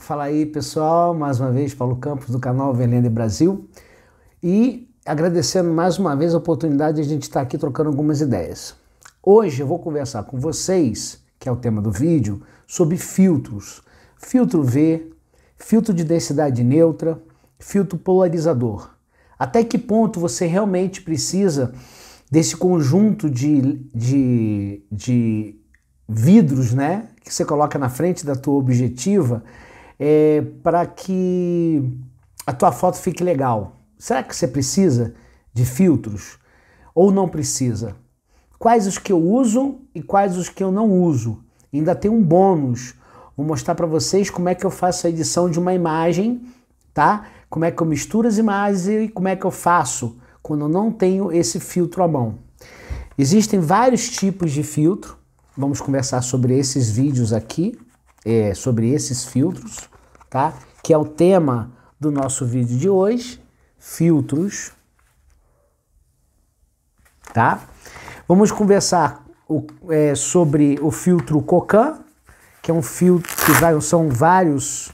Fala aí pessoal, mais uma vez Paulo Campos do canal Verlende Brasil e agradecendo mais uma vez a oportunidade de a gente estar aqui trocando algumas ideias. Hoje eu vou conversar com vocês, que é o tema do vídeo, sobre filtros. Filtro V, filtro de densidade neutra, filtro polarizador. Até que ponto você realmente precisa desse conjunto de, de, de vidros né, que você coloca na frente da tua objetiva é, para que a tua foto fique legal. Será que você precisa de filtros ou não precisa? Quais os que eu uso e quais os que eu não uso? Ainda tem um bônus. Vou mostrar para vocês como é que eu faço a edição de uma imagem, tá? Como é que eu misturo as imagens e como é que eu faço quando eu não tenho esse filtro à mão. Existem vários tipos de filtro. Vamos conversar sobre esses vídeos aqui, é, sobre esses filtros, tá? Que é o tema do nosso vídeo de hoje, filtros, tá? Vamos conversar o, é, sobre o filtro Cocan, que é um filtro que vai, são vários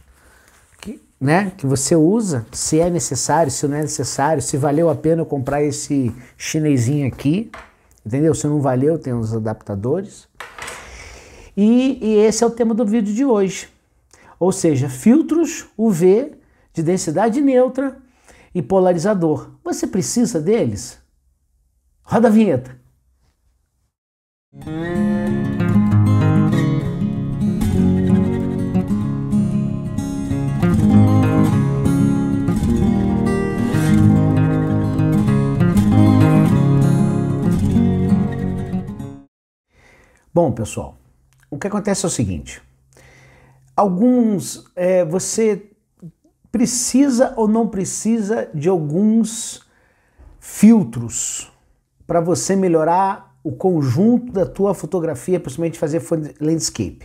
que, né, que você usa, se é necessário, se não é necessário, se valeu a pena comprar esse chinesinho aqui, entendeu? Se não valeu, tem os adaptadores. E, e esse é o tema do vídeo de hoje. Ou seja, filtros UV de densidade neutra e polarizador. Você precisa deles? Roda a vinheta. Bom, pessoal, o que acontece é o seguinte: alguns é, você precisa ou não precisa de alguns filtros para você melhorar o conjunto da tua fotografia, principalmente fazer landscape.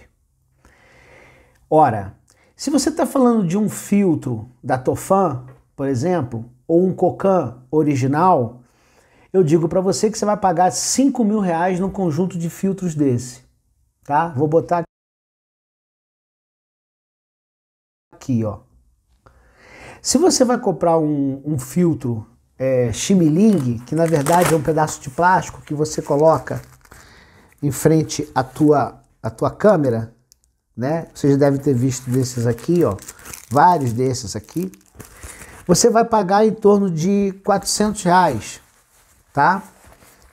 Ora, se você está falando de um filtro da Tofan, por exemplo, ou um Cocan original, eu digo para você que você vai pagar 5 mil reais num conjunto de filtros desse tá? Vou botar aqui, ó. Se você vai comprar um, um filtro é, chimilingue, que na verdade é um pedaço de plástico que você coloca em frente à tua, à tua câmera, né? Vocês devem ter visto desses aqui, ó, vários desses aqui. Você vai pagar em torno de 400 reais, tá?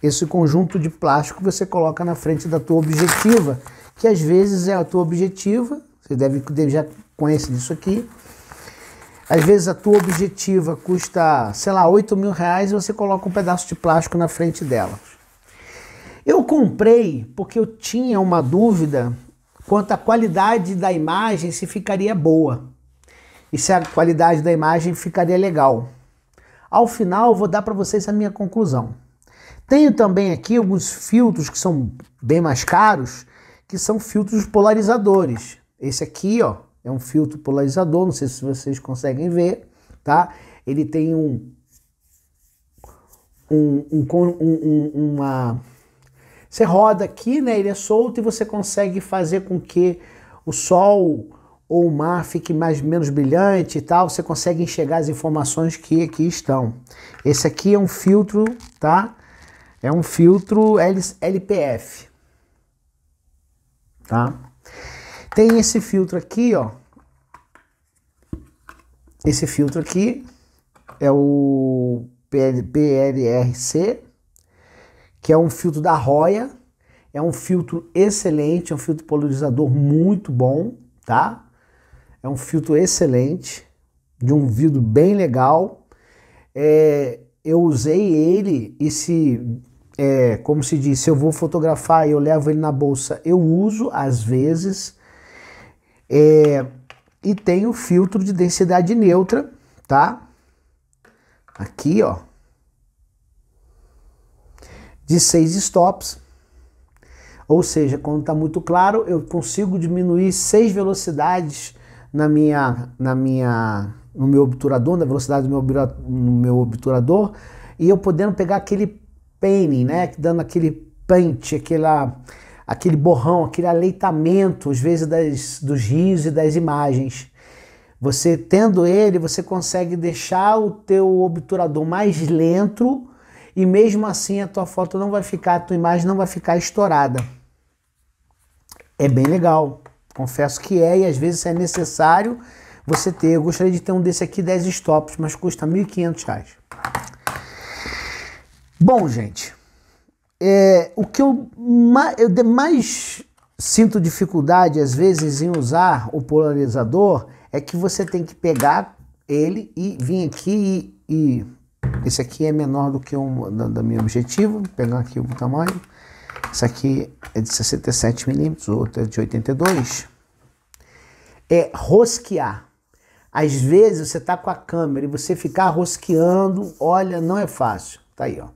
esse conjunto de plástico você coloca na frente da tua objetiva, que às vezes é a tua objetiva, você deve, deve já conhece disso aqui. Às vezes a tua objetiva custa, sei lá, 8 mil reais e você coloca um pedaço de plástico na frente dela. Eu comprei porque eu tinha uma dúvida quanto à qualidade da imagem se ficaria boa e se a qualidade da imagem ficaria legal. Ao final, vou dar para vocês a minha conclusão. Tenho também aqui alguns filtros que são bem mais caros, que são filtros polarizadores. Esse aqui, ó, é um filtro polarizador, não sei se vocês conseguem ver, tá? Ele tem um, um, um, um uma... Você roda aqui, né? Ele é solto e você consegue fazer com que o sol ou o mar fique mais menos brilhante e tal, você consegue enxergar as informações que aqui estão. Esse aqui é um filtro, tá? É um filtro LPF, tá? Tem esse filtro aqui, ó. Esse filtro aqui é o PLRC, que é um filtro da Roya. É um filtro excelente, é um filtro polarizador muito bom, tá? É um filtro excelente, de um vidro bem legal. É, eu usei ele, esse é, como se diz, se eu vou fotografar e eu levo ele na bolsa, eu uso às vezes. É, e tem o filtro de densidade neutra, tá? Aqui, ó. De seis stops. Ou seja, quando está muito claro, eu consigo diminuir seis velocidades na minha, na minha, no meu obturador, na velocidade do meu, no meu obturador, e eu podendo pegar aquele painting, né? Dando aquele paint, aquela, aquele borrão, aquele aleitamento, às vezes, das, dos rios e das imagens. Você tendo ele, você consegue deixar o teu obturador mais lento e mesmo assim a tua foto não vai ficar, a tua imagem não vai ficar estourada. É bem legal, confesso que é e às vezes é necessário você ter. Eu gostaria de ter um desse aqui 10 stops, mas custa R$ 1.500. Bom, gente, é, o que eu, eu mais sinto dificuldade às vezes em usar o polarizador é que você tem que pegar ele e vir aqui e, e esse aqui é menor do que o da, da objetivo, Vou pegar aqui o tamanho. Esse aqui é de 67 milímetros, outro é de 82. É rosquear. Às vezes você tá com a câmera e você ficar rosqueando, olha, não é fácil. Tá aí, ó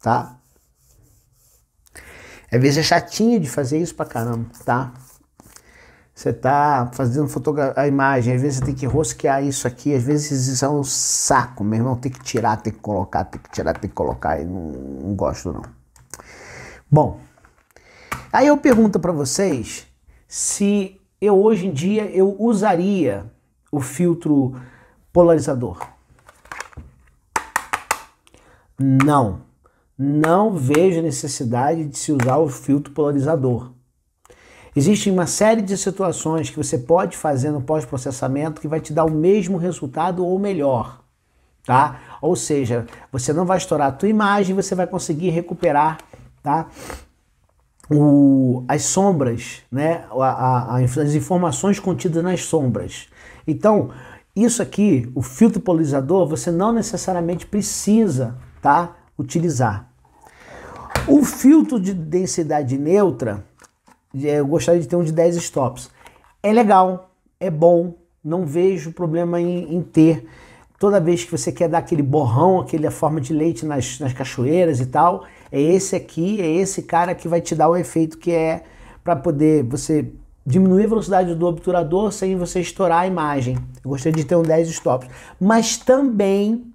tá? Às vezes é chatinho de fazer isso pra caramba, tá? Você tá fazendo a imagem, às vezes você tem que rosquear isso aqui, às vezes isso é um saco, meu irmão, tem que tirar, tem que colocar, tem que tirar, tem que colocar, e não, não gosto não. Bom, aí eu pergunto para vocês se eu hoje em dia eu usaria o filtro polarizador. Não não vejo necessidade de se usar o filtro polarizador. Existe uma série de situações que você pode fazer no pós-processamento que vai te dar o mesmo resultado ou melhor, tá? Ou seja, você não vai estourar a tua imagem, você vai conseguir recuperar, tá? O, as sombras, né? A, a, as informações contidas nas sombras. Então, isso aqui, o filtro polarizador, você não necessariamente precisa, tá? utilizar. O filtro de densidade neutra, é, eu gostaria de ter um de 10 stops. É legal, é bom, não vejo problema em, em ter. Toda vez que você quer dar aquele borrão, aquela forma de leite nas, nas cachoeiras e tal, é esse aqui, é esse cara que vai te dar o efeito que é para poder você diminuir a velocidade do obturador sem você estourar a imagem. Eu gostaria de ter um 10 stops. Mas também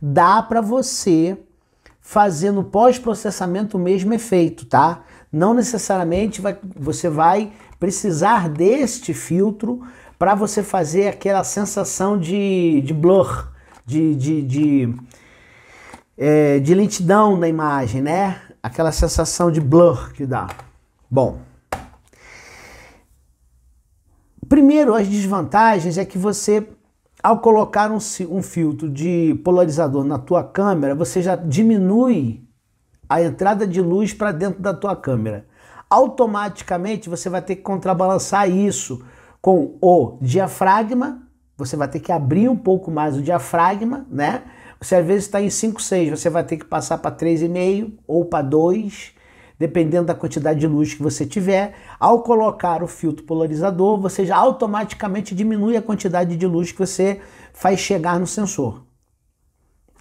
dá para você fazendo pós-processamento o mesmo efeito, tá? Não necessariamente vai, você vai precisar deste filtro para você fazer aquela sensação de, de blur, de, de, de, é, de lentidão na imagem, né? Aquela sensação de blur que dá. Bom. Primeiro, as desvantagens é que você ao colocar um, um filtro de polarizador na tua câmera, você já diminui a entrada de luz para dentro da tua câmera. Automaticamente você vai ter que contrabalançar isso com o diafragma, você vai ter que abrir um pouco mais o diafragma, né? Você às vezes está em 5,6, você vai ter que passar para 3,5 ou para 2 dependendo da quantidade de luz que você tiver, ao colocar o filtro polarizador, você já automaticamente diminui a quantidade de luz que você faz chegar no sensor.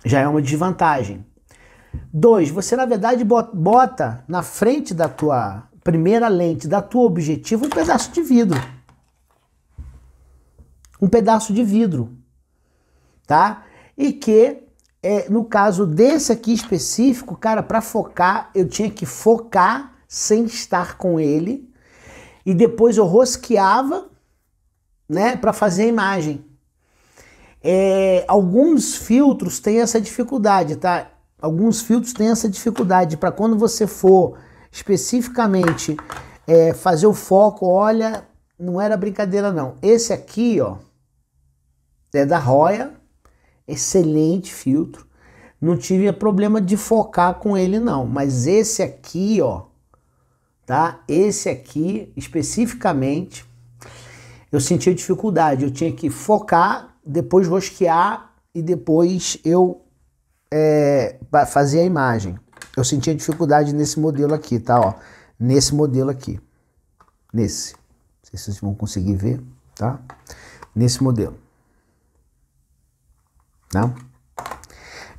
Já é uma desvantagem. Dois, você na verdade bota na frente da tua primeira lente, da tua objetiva, um pedaço de vidro. Um pedaço de vidro, tá? E que é, no caso desse aqui específico, cara, para focar, eu tinha que focar sem estar com ele. E depois eu rosqueava, né, para fazer a imagem. É, alguns filtros têm essa dificuldade, tá? Alguns filtros têm essa dificuldade para quando você for especificamente é, fazer o foco, olha, não era brincadeira não. Esse aqui, ó, é da Roya, excelente filtro. Não tive problema de focar com ele não, mas esse aqui, ó, tá? Esse aqui especificamente, eu senti dificuldade. Eu tinha que focar, depois rosquear e depois eu é, fazer a imagem. Eu sentia dificuldade nesse modelo aqui, tá? Ó, nesse modelo aqui, nesse. Não sei se vocês vão conseguir ver, tá? Nesse modelo. Né?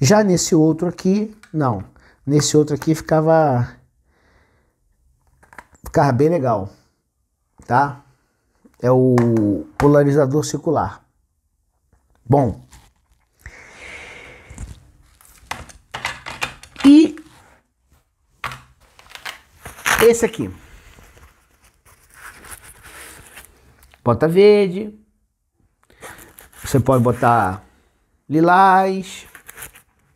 Já nesse outro aqui, não. Nesse outro aqui ficava ficava bem legal, tá? É o polarizador circular. Bom. E esse aqui. Bota verde. Você pode botar lilás,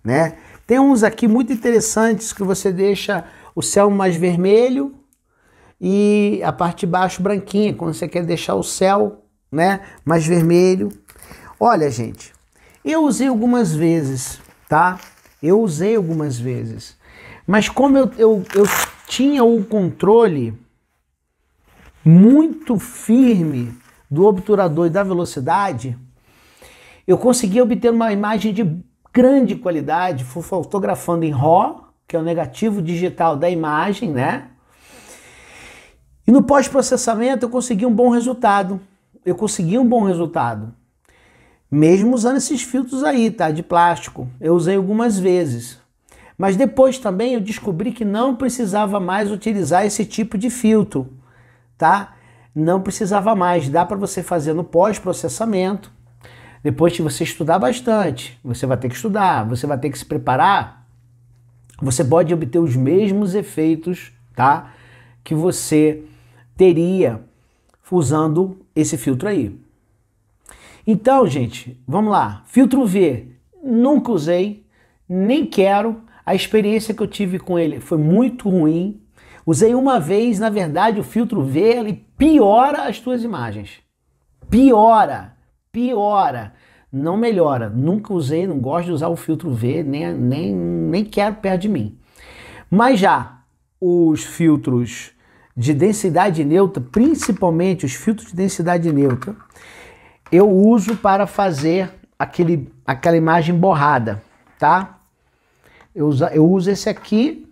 né? Tem uns aqui muito interessantes que você deixa o céu mais vermelho e a parte de baixo branquinha, quando você quer deixar o céu, né, mais vermelho. Olha, gente, eu usei algumas vezes, tá? Eu usei algumas vezes. Mas como eu, eu, eu tinha o controle muito firme do obturador e da velocidade, eu consegui obter uma imagem de grande qualidade, fotografando em RAW, que é o negativo digital da imagem, né? E no pós-processamento eu consegui um bom resultado. Eu consegui um bom resultado. Mesmo usando esses filtros aí, tá? De plástico. Eu usei algumas vezes. Mas depois também eu descobri que não precisava mais utilizar esse tipo de filtro, tá? Não precisava mais. Dá para você fazer no pós-processamento depois que você estudar bastante, você vai ter que estudar, você vai ter que se preparar, você pode obter os mesmos efeitos, tá? Que você teria usando esse filtro aí. Então, gente, vamos lá. Filtro V, nunca usei, nem quero. A experiência que eu tive com ele foi muito ruim. Usei uma vez, na verdade, o filtro V ele piora as tuas imagens. Piora piora, não melhora. Nunca usei, não gosto de usar o filtro V, nem, nem, nem quero perto de mim. Mas já os filtros de densidade neutra, principalmente os filtros de densidade neutra, eu uso para fazer aquele, aquela imagem borrada, tá? Eu, uso, eu uso esse aqui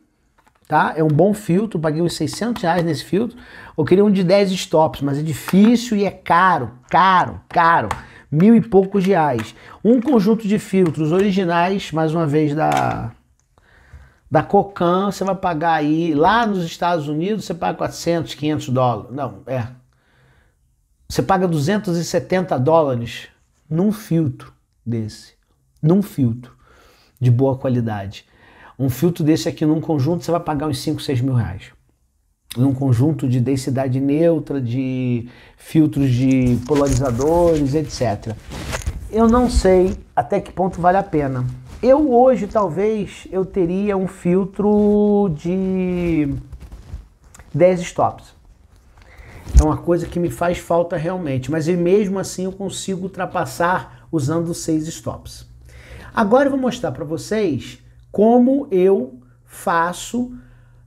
tá? É um bom filtro, paguei uns 600 reais nesse filtro. Eu queria um de 10 stops, mas é difícil e é caro, caro, caro. Mil e poucos reais. Um conjunto de filtros originais, mais uma vez, da, da Cocan, você vai pagar aí, lá nos Estados Unidos, você paga 400, 500 dólares. Não, é. Você paga 270 dólares num filtro desse. Num filtro de boa qualidade. Um filtro desse aqui num conjunto você vai pagar uns 5, 6 mil reais. Num conjunto de densidade neutra, de filtros de polarizadores, etc. Eu não sei até que ponto vale a pena. Eu hoje talvez eu teria um filtro de 10 stops. É uma coisa que me faz falta realmente, mas mesmo assim eu consigo ultrapassar usando 6 stops. Agora eu vou mostrar para vocês como eu faço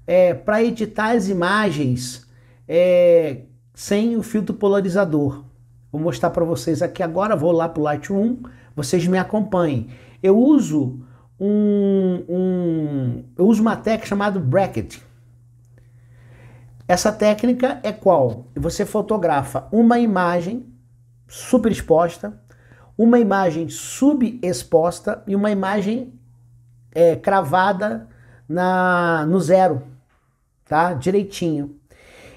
é, para editar as imagens é, sem o filtro polarizador. Vou mostrar para vocês aqui agora, vou lá para o Lightroom, vocês me acompanhem. Eu uso um, um eu uso uma técnica chamada bracket. Essa técnica é qual? Você fotografa uma imagem superexposta, uma imagem subexposta e uma imagem é, cravada na, no zero, tá? Direitinho.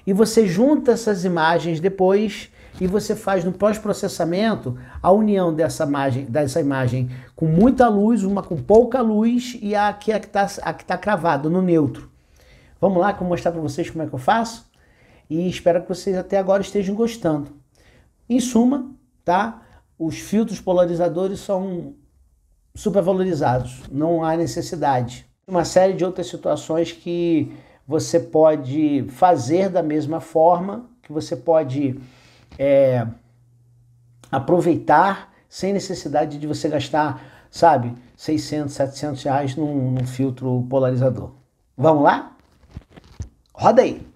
E você junta essas imagens depois e você faz no pós-processamento a união dessa imagem, dessa imagem com muita luz, uma com pouca luz e a que é está tá, tá cravada no neutro. Vamos lá que eu vou mostrar para vocês como é que eu faço e espero que vocês até agora estejam gostando. Em suma, tá? Os filtros polarizadores são supervalorizados, não há necessidade. Uma série de outras situações que você pode fazer da mesma forma, que você pode é, aproveitar sem necessidade de você gastar, sabe, 600, 700 reais num, num filtro polarizador. Vamos lá? Roda aí!